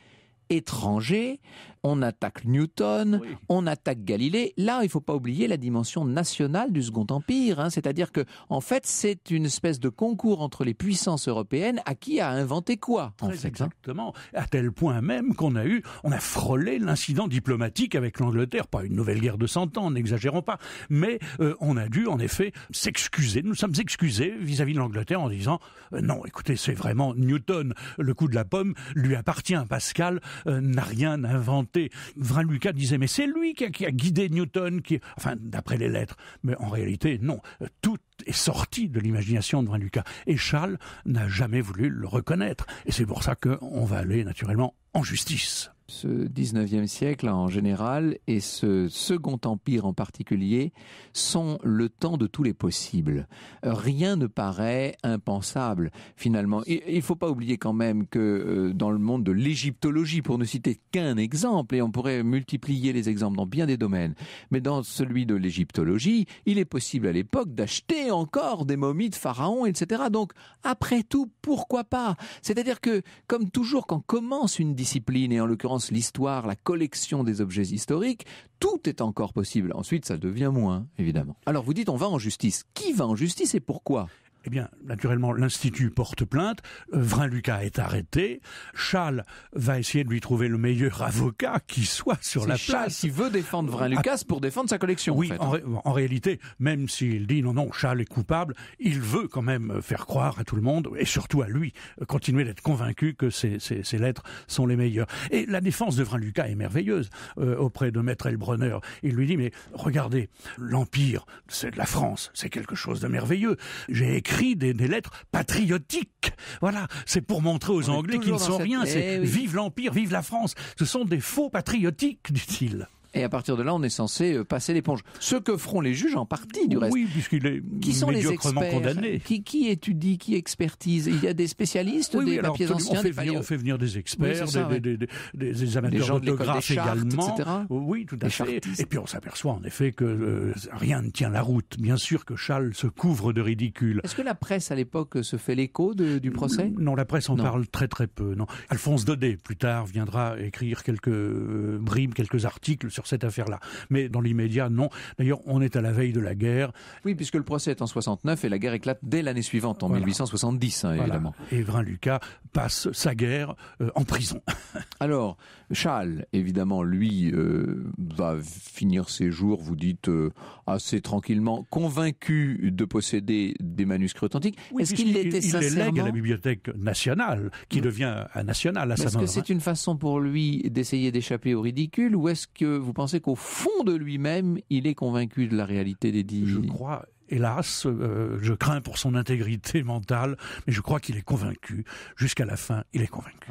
étrangers on attaque Newton, on attaque Galilée. Là, il faut pas oublier la dimension nationale du Second Empire. Hein. C'est-à-dire que, en fait, c'est une espèce de concours entre les puissances européennes à qui a inventé quoi. Hein exactement. À tel point même qu'on a eu, on a frôlé l'incident diplomatique avec l'Angleterre. Pas une nouvelle guerre de 100 ans, n'exagérons pas. Mais euh, on a dû, en effet, s'excuser. Nous sommes excusés vis-à-vis de l'Angleterre en disant euh, non, écoutez, c'est vraiment Newton, le coup de la pomme lui appartient. Pascal euh, n'a rien inventé Vrain Lucas disait mais c'est lui qui a, guidé Newton, qui, enfin d'après les lettres. Mais en réalité, non. Euh, tout est sorti de l'imagination de Vrin Lucas. Et Charles n'a jamais voulu le reconnaître. Et c'est pour ça qu'on va aller naturellement en justice ce 19e siècle hein, en général et ce Second Empire en particulier sont le temps de tous les possibles. Rien ne paraît impensable finalement. Il ne faut pas oublier quand même que euh, dans le monde de l'égyptologie, pour ne citer qu'un exemple, et on pourrait multiplier les exemples dans bien des domaines, mais dans celui de l'égyptologie, il est possible à l'époque d'acheter encore des momies de pharaons, etc. Donc après tout, pourquoi pas C'est-à-dire que comme toujours quand commence une discipline, et en l'occurrence l'histoire, la collection des objets historiques, tout est encore possible. Ensuite, ça devient moins, évidemment. Alors vous dites on va en justice. Qui va en justice et pourquoi eh bien, naturellement, l'Institut porte plainte, Vrin-Lucas est arrêté, Charles va essayer de lui trouver le meilleur avocat qui soit sur la Charles place. Charles qui veut défendre Vrin-Lucas pour défendre sa collection. Oui, en, fait. réalité, même s'il dit non, non, Charles est coupable, il veut quand même euh, faire croire à tout le monde, et surtout à lui, euh, continuer d'être convaincu que ses, lettres sont les meilleures. Et la défense de Vrin-Lucas est merveilleuse euh, auprès de Maître Elbrunner. Il lui dit, mais regardez, l'Empire, c'est de la France, c'est quelque chose de merveilleux. J'ai écrit des, lettres patriotiques. Voilà, c'est pour montrer aux Anglais qu'ils ne sont rien. C'est eh vive l'Empire, vive la France. Ce sont des faux patriotiques, dit-il. Et à partir de là, on est censé euh, passer l'éponge. Ce que feront les juges en partie, du reste. Oui, puisqu'il est qui sont les condamné. Qui, qui étudie, qui expertise Il y a des spécialistes, des on fait, venir, on fait venir des experts, des, des, des, des, amateurs d'autographes également. Oui, tout à fait. Et puis on s'aperçoit en effet que euh, rien ne tient la route. Bien sûr que Charles se couvre de ridicule. Est-ce que la presse à l'époque se fait l'écho du procès Non, la presse en parle très très peu. Non, Alphonse Daudet plus tard viendra écrire quelques euh, brimes, quelques articles sur sur cette affaire-là. Mais dans l'immédiat, non. D'ailleurs, on est à la veille de la guerre. Oui, puisque le procès est en 69 et la guerre éclate dès l'année suivante, en 1870, hein, évidemment. Et Lucas passe sa guerre euh, en prison. Alors, Charles, évidemment, lui, euh, va finir ses jours, vous dites, euh, assez tranquillement, convaincu de posséder des manuscrits authentiques. Est-ce qu'il l'était sincèrement Il les lègue à la Bibliothèque nationale, qui devient un national à sa mort. Est-ce que hein. c'est une façon pour lui d'essayer d'échapper au ridicule, ou est-ce que vous vous pensez qu'au fond de lui-même, il est convaincu de la réalité des dix Je crois hélas, euh, je crains pour son intégrité mentale, mais je crois qu'il est convaincu. Jusqu'à la fin, il est convaincu.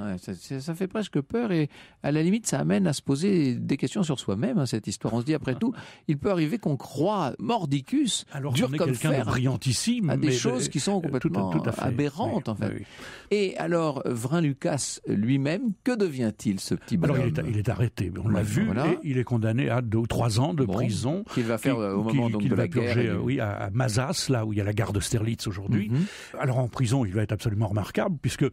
ça, fait presque peur et à la limite, ça amène à se poser des questions sur soi-même, hein, cette histoire. On se dit, après tout, il peut arriver qu'on croie mordicus, Alors, dur comme de brillantissime, à des choses euh, qui sont euh, complètement aberrantes, en fait. Et alors, Vrin Lucas lui-même, que devient-il, ce petit bonhomme Alors, il est, arrêté, on l'a vu, et il est condamné à deux ou trois ans de prison. Qu'il va faire au moment de la oui, à Mazas, là où il y a la gare Sterlitz aujourd'hui. Mhm. Alors en prison, il va être absolument remarquable, puisque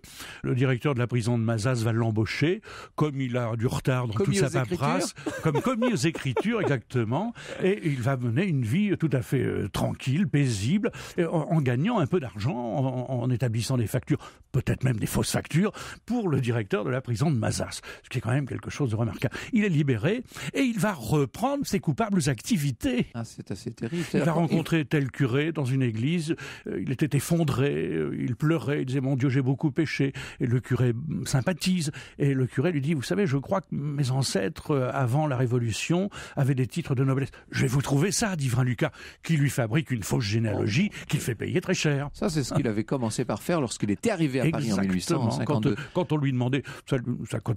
le directeur de la prison de Mazas va l'embaucher, comme il a du retard dans toute sa paperasse, comme commis aux écritures, exactement, et il va mener une vie tout à fait euh, tranquille, paisible, en, gagnant un peu d'argent, en, établissant des factures, peut-être même des fausses factures, pour le directeur de la prison de Mazas, ce qui est quand même quelque chose de remarquable. Il est libéré et il va reprendre ses coupables activités. Ah, c'est assez terrible. Il va rencontrer tel le curé dans une église, euh, il était effondré, euh, il pleurait, il disait mon Dieu j'ai beaucoup péché, et le curé mm, sympathise, et le curé lui dit, vous savez, je crois que mes ancêtres, euh, avant la Révolution, avaient des titres de noblesse. Je vais vous trouver ça, dit Vrin Lucas, qui lui fabrique une fausse généalogie oh. qu'il fait payer très cher. Ça c'est ce qu'il avait commencé par faire lorsqu'il était arrivé à Paris en 1852. Quand, quand on lui demandait, ça,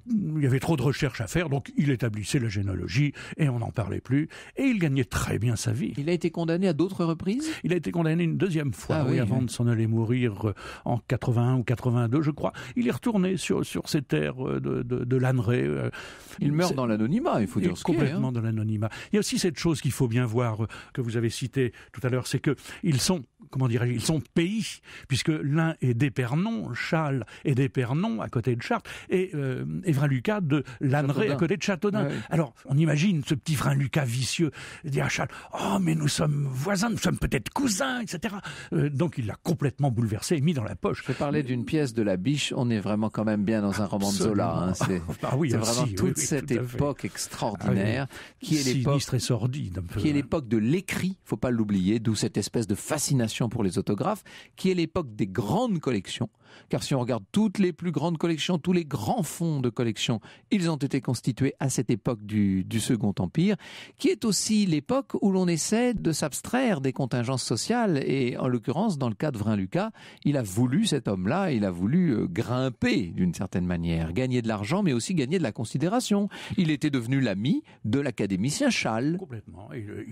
il y avait trop de recherches à faire, donc il établissait la généalogie, et on n'en parlait plus, et il gagnait très bien sa vie. Il a été condamné à d'autres reprises il a été condamné une deuxième fois, ah avant de s'en aller mourir euh, en 81 ou 82, je crois. Il est retourné sur, sur ces terres euh, de, de, Lanneray. Euh. Il meurt dans l'anonymat, il faut dire hein. Complètement dans l'anonymat. Il y a aussi cette chose qu'il faut bien voir, que vous avez citée tout à l'heure, c'est que ils sont, comment dirais ils sont pays, puisque l'un est d'Épernon, Charles est d'Épernon, à côté de Chartres, et euh, Lucas de Lanneray, à côté de Châteaudun. Alors, on imagine ce petit frein Lucas vicieux, dire à Charles, oh, mais nous sommes voisins, nous sommes peut-être cousin, etc. Euh, donc il l'a complètement bouleversé et mis dans la poche. Je parler d'une pièce de la biche, on est vraiment quand même bien dans un roman de Zola. Hein. C'est ah ah vraiment toute cette époque extraordinaire ah qui est l'époque... de Qui est hein. l'époque de l'écrit, faut pas l'oublier, d'où cette espèce de fascination pour les autographes, qui est l'époque des grandes collections car si on regarde toutes les plus grandes collections, tous les grands fonds de collection, ils ont été constitués à cette époque du, Second Empire, qui est aussi l'époque où l'on essaie de s'abstraire des contingences sociales, et en l'occurrence, dans le cas de Vrin-Lucas, il a voulu, cet homme-là, il a voulu euh, grimper d'une certaine manière, gagner de l'argent, mais aussi gagner de la considération. Il était devenu l'ami de l'académicien Chal Complètement. Euh,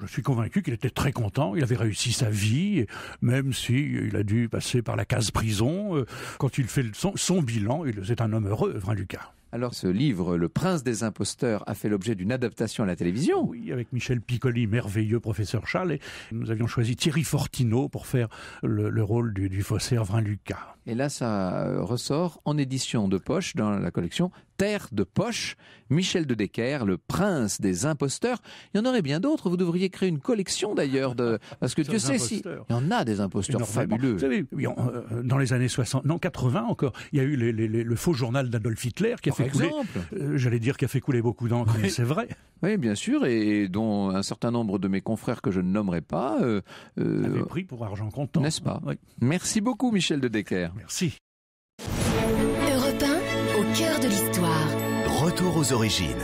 je suis convaincu qu'il était très content, il avait réussi sa vie, même si il a dû passer par la case prison euh, quand il fait son, son bilan, c'est un homme heureux, hein, Lucas. Alors ce livre, Le prince des imposteurs, a fait l'objet d'une adaptation à la télévision. Oui, avec Michel Piccoli, merveilleux professeur Charles, et nous avions choisi Thierry Fortino pour faire le, rôle du, du faussaire Vrin Lucas. Et là, ça euh, ressort en édition de poche dans la collection Terre de poche, Michel de Decker, le prince des imposteurs. Il y en aurait bien d'autres. Vous devriez créer une collection d'ailleurs de, parce que tu sais, si il y en a des imposteurs fabuleux. Vous savez, euh, dans les années 60, non 80 encore, il y a eu le faux journal d'Adolf Hitler qui exemple. Euh, j'allais dire qu'il a fait couler beaucoup d'encre, mais c'est vrai. Oui, bien sûr, et dont un certain nombre de mes confrères que je ne nommerai pas euh, euh, avaient pris pour argent comptant. N'est-ce pas Merci beaucoup, Michel de Decker. Merci. Europe au cœur de l'histoire. Retour aux origines.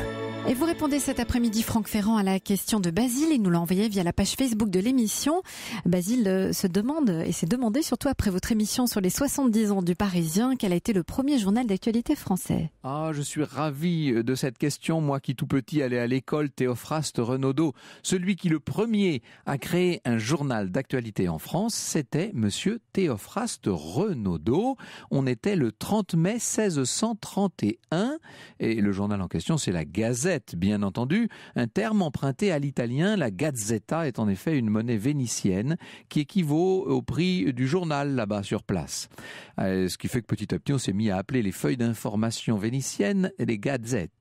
Et vous répondez cet après-midi, Franck Ferrand, à la question de Basile. Il nous l'a envoyé via la page Facebook de l'émission. Basile euh, se demande et s'est demandé, surtout après votre émission sur les 70 ans du Parisien, quel a été le premier journal d'actualité français. Ah, je suis ravi euh, de cette question. Moi qui tout petit allais à l'école, Théophraste Renaudot, celui qui le premier a créé un journal d'actualité en France, c'était monsieur Théophraste Renaudot. On était le 30 mai 1631 et le journal en question, c'est la Gazette bien entendu, un terme emprunté à l'italien. La gazzetta est en effet une monnaie vénitienne qui équivaut au prix du journal là-bas sur place. Euh, ce qui fait que petit à petit, on s'est mis à appeler les feuilles d'information vénitiennes les gazzette.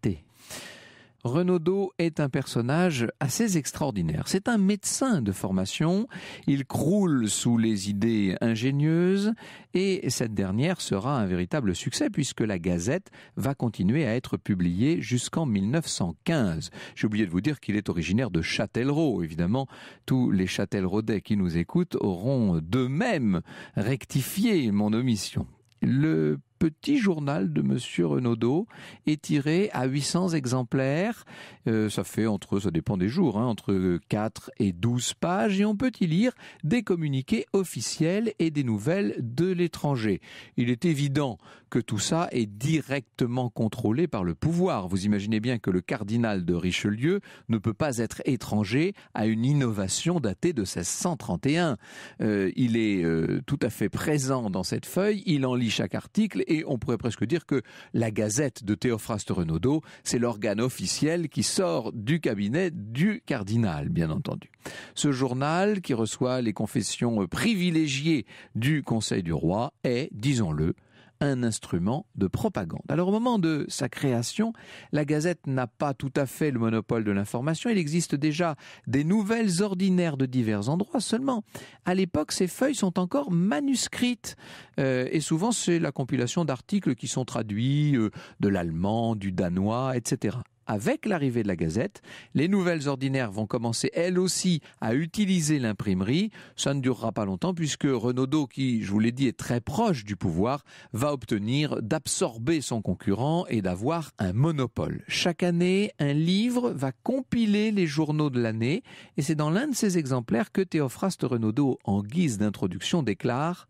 Renaudot est un personnage assez extraordinaire. C'est un médecin de formation, il croule sous les idées ingénieuses et cette dernière sera un véritable succès puisque la Gazette va continuer à être publiée jusqu'en 1915. J'ai oublié de vous dire qu'il est originaire de Châtellerault. Évidemment, tous les Châtelleraudais qui nous écoutent auront d'eux-mêmes rectifié mon omission. Le petit journal de Monsieur Renaudot est tiré à 800 exemplaires. Euh, ça fait entre, ça dépend des jours, hein, entre 4 et 12 pages et on peut y lire des communiqués officiels et des nouvelles de l'étranger. Il est évident que tout ça est directement contrôlé par le pouvoir. Vous imaginez bien que le cardinal de Richelieu ne peut pas être étranger à une innovation datée de 1631. Euh, il est euh, tout à fait présent dans cette feuille, il en lit chaque article et on pourrait presque dire que la gazette de Théophraste Renaudot, c'est l'organe officiel qui sort du cabinet du cardinal, bien entendu. Ce journal, qui reçoit les confessions privilégiées du Conseil du roi, est, disons-le, un instrument de propagande. Alors au moment de sa création, la Gazette n'a pas tout à fait le monopole de l'information. Il existe déjà des nouvelles ordinaires de divers endroits. Seulement, à l'époque, ces feuilles sont encore manuscrites. Euh, et souvent, c'est la compilation d'articles qui sont traduits euh, de l'allemand, du danois, etc avec l'arrivée de la Gazette, les nouvelles ordinaires vont commencer elles aussi à utiliser l'imprimerie. Ça ne durera pas longtemps puisque Renaudot, qui, je vous l'ai dit, est très proche du pouvoir, va obtenir d'absorber son concurrent et d'avoir un monopole. Chaque année, un livre va compiler les journaux de l'année et c'est dans l'un de ces exemplaires que Théophraste Renaudot, en guise d'introduction, déclare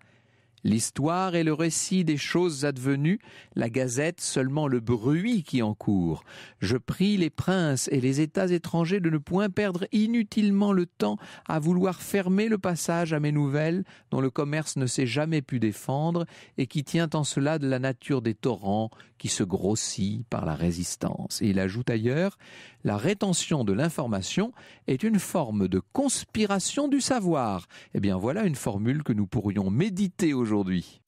L'histoire est le récit des choses advenues, la gazette seulement le bruit qui en court. Je prie les princes et les États étrangers de ne point perdre inutilement le temps à vouloir fermer le passage à mes nouvelles dont le commerce ne s'est jamais pu défendre et qui tient en cela de la nature des torrents qui se grossit par la résistance. Et il ajoute ailleurs, la rétention de l'information est une forme de conspiration du savoir. Eh bien voilà une formule que nous pourrions méditer aujourd'hui.